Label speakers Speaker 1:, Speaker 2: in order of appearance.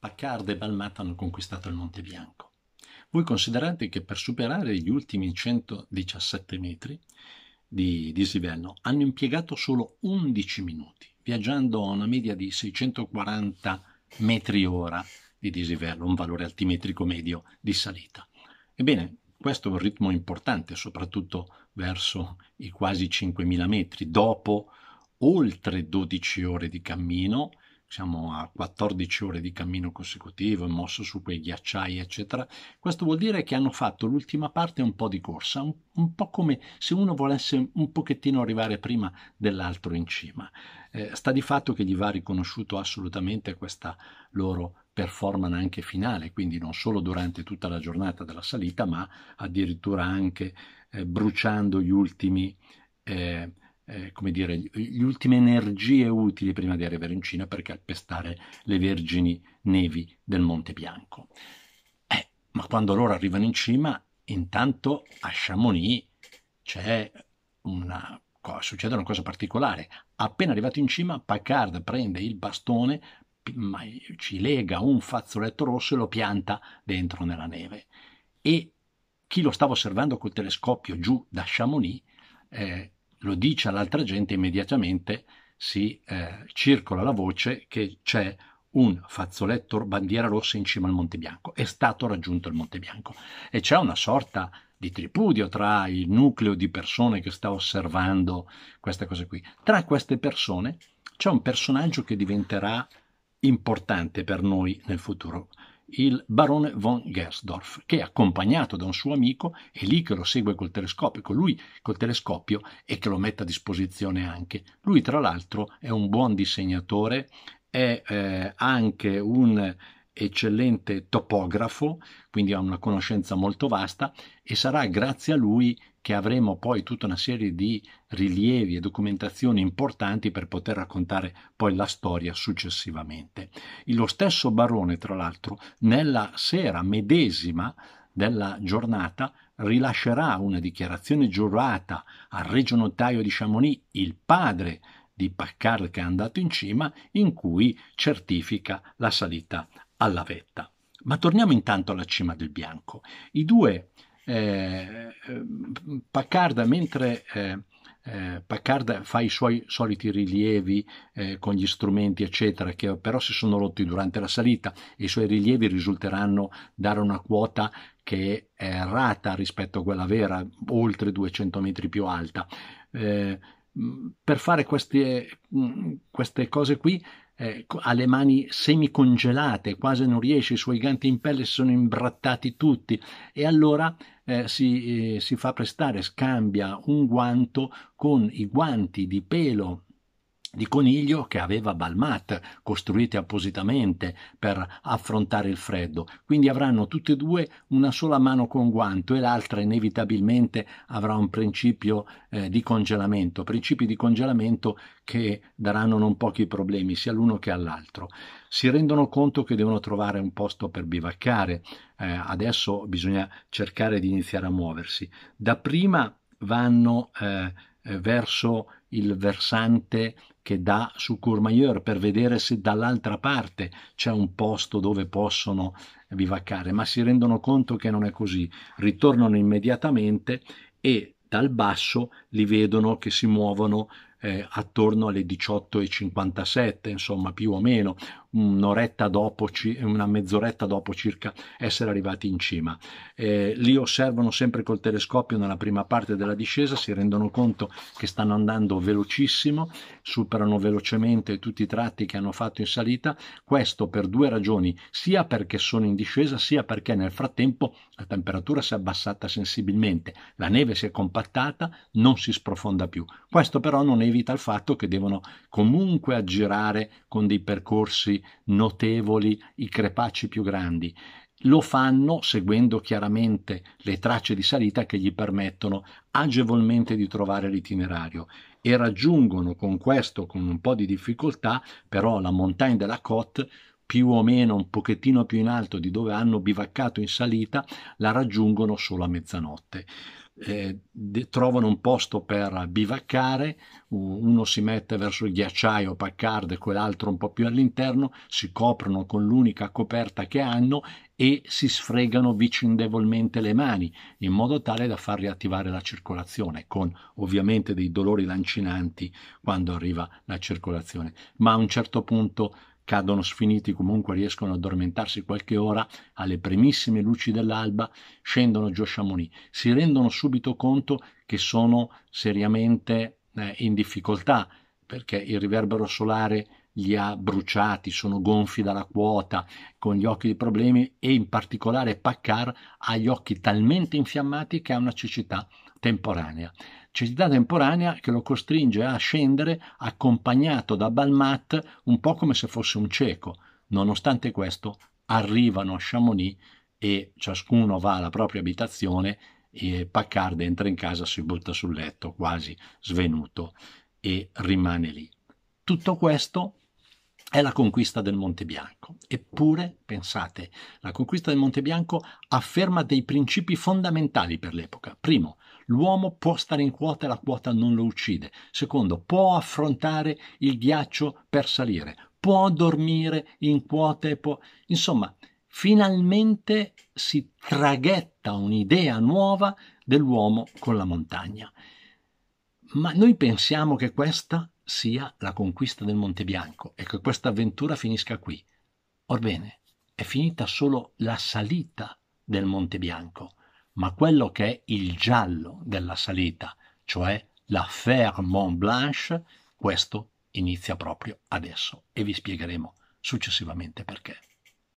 Speaker 1: Paccard e Balmat hanno conquistato il Monte Bianco. Voi considerate che per superare gli ultimi 117 metri di dislivello hanno impiegato solo 11 minuti, viaggiando a una media di 640 metri ora di dislivello, un valore altimetrico medio di salita. Ebbene, questo è un ritmo importante, soprattutto verso i quasi 5.000 metri, dopo oltre 12 ore di cammino siamo a 14 ore di cammino consecutivo, mosso su quei ghiacciai, eccetera, questo vuol dire che hanno fatto l'ultima parte un po' di corsa, un, un po' come se uno volesse un pochettino arrivare prima dell'altro in cima. Eh, sta di fatto che gli va riconosciuto assolutamente questa loro performance anche finale, quindi non solo durante tutta la giornata della salita, ma addirittura anche eh, bruciando gli ultimi. Eh, eh, come dire, le ultime energie utili prima di arrivare in Cina per calpestare le vergini nevi del Monte Bianco. Eh, ma quando loro arrivano in cima, intanto a Chamonix c'è una succede una cosa particolare. Appena arrivato in cima, Paccard prende il bastone, ci lega un fazzoletto rosso e lo pianta dentro nella neve. E chi lo stava osservando col telescopio giù da Chamonix eh, lo dice all'altra gente, immediatamente si eh, circola la voce che c'è un fazzoletto bandiera rossa in cima al Monte Bianco. È stato raggiunto il Monte Bianco e c'è una sorta di tripudio tra il nucleo di persone che sta osservando questa cosa qui. Tra queste persone c'è un personaggio che diventerà importante per noi nel futuro il barone von Gersdorf, che è accompagnato da un suo amico, è lì che lo segue col telescopio, con lui col telescopio e che lo mette a disposizione anche. Lui, tra l'altro, è un buon disegnatore, è eh, anche un eccellente topografo, quindi ha una conoscenza molto vasta e sarà grazie a lui che avremo poi tutta una serie di rilievi e documentazioni importanti per poter raccontare poi la storia successivamente. E lo stesso Barone, tra l'altro, nella sera medesima della giornata rilascerà una dichiarazione giurata al regio notaio di Chamonix, il padre di Paccard che è andato in cima, in cui certifica la salita alla vetta. Ma torniamo intanto alla cima del bianco. I due, eh, eh Paccarda, mentre eh, eh, fa i suoi soliti rilievi eh, con gli strumenti eccetera che però si sono rotti durante la salita e i suoi rilievi risulteranno dare una quota che è errata rispetto a quella vera oltre 200 metri più alta eh, Mm, per fare queste, mm, queste cose qui eh, ha le mani semicongelate, quasi non riesce, i suoi ganti in pelle si sono imbrattati tutti e allora eh, si, eh, si fa prestare, scambia un guanto con i guanti di pelo di coniglio che aveva Balmat, costruite appositamente per affrontare il freddo, quindi avranno tutte e due una sola mano con guanto e l'altra inevitabilmente avrà un principio eh, di congelamento, principi di congelamento che daranno non pochi problemi sia all'uno che all'altro. Si rendono conto che devono trovare un posto per bivaccare, eh, adesso bisogna cercare di iniziare a muoversi. Da prima vanno eh, eh, verso il versante che dà su Courmayeur per vedere se dall'altra parte c'è un posto dove possono vivaccare, ma si rendono conto che non è così, ritornano immediatamente e dal basso li vedono che si muovono eh, attorno alle 18.57, insomma più o meno, un'oretta dopo, una mezz'oretta dopo circa essere arrivati in cima. Eh, li osservano sempre col telescopio nella prima parte della discesa, si rendono conto che stanno andando velocissimo, superano velocemente tutti i tratti che hanno fatto in salita, questo per due ragioni, sia perché sono in discesa, sia perché nel frattempo la temperatura si è abbassata sensibilmente, la neve si è compattata, non si sprofonda più. Questo però non evita il fatto che devono comunque aggirare con dei percorsi notevoli, i crepacci più grandi. Lo fanno seguendo chiaramente le tracce di salita che gli permettono agevolmente di trovare l'itinerario e raggiungono con questo, con un po' di difficoltà, però la montagna della Côte più o meno un pochettino più in alto di dove hanno bivaccato in salita, la raggiungono solo a mezzanotte eh, trovano un posto per bivaccare, uno si mette verso il ghiacciaio, Paccard, e quell'altro un po' più all'interno, si coprono con l'unica coperta che hanno e si sfregano vicendevolmente le mani, in modo tale da far riattivare la circolazione, con ovviamente dei dolori lancinanti quando arriva la circolazione. Ma a un certo punto cadono sfiniti, comunque riescono ad addormentarsi qualche ora alle primissime luci dell'alba, scendono giù a Chamonix, si rendono subito conto che sono seriamente eh, in difficoltà perché il riverbero solare li ha bruciati, sono gonfi dalla quota, con gli occhi di problemi e in particolare Paccard ha gli occhi talmente infiammati che ha una cecità temporanea cecità temporanea che lo costringe a scendere accompagnato da Balmat un po' come se fosse un cieco. Nonostante questo arrivano a Chamonix e ciascuno va alla propria abitazione e Paccard entra in casa, si butta sul letto quasi svenuto e rimane lì. Tutto questo è la conquista del Monte Bianco. Eppure, pensate, la conquista del Monte Bianco afferma dei principi fondamentali per l'epoca. Primo, L'uomo può stare in quota e la quota non lo uccide. Secondo, può affrontare il ghiaccio per salire, può dormire in quota e può... insomma, finalmente si traghetta un'idea nuova dell'uomo con la montagna. Ma noi pensiamo che questa sia la conquista del Monte Bianco e che questa avventura finisca qui. Orbene, è finita solo la salita del Monte Bianco ma quello che è il giallo della salita, cioè la Fer Mont Blanche, questo inizia proprio adesso e vi spiegheremo successivamente perché.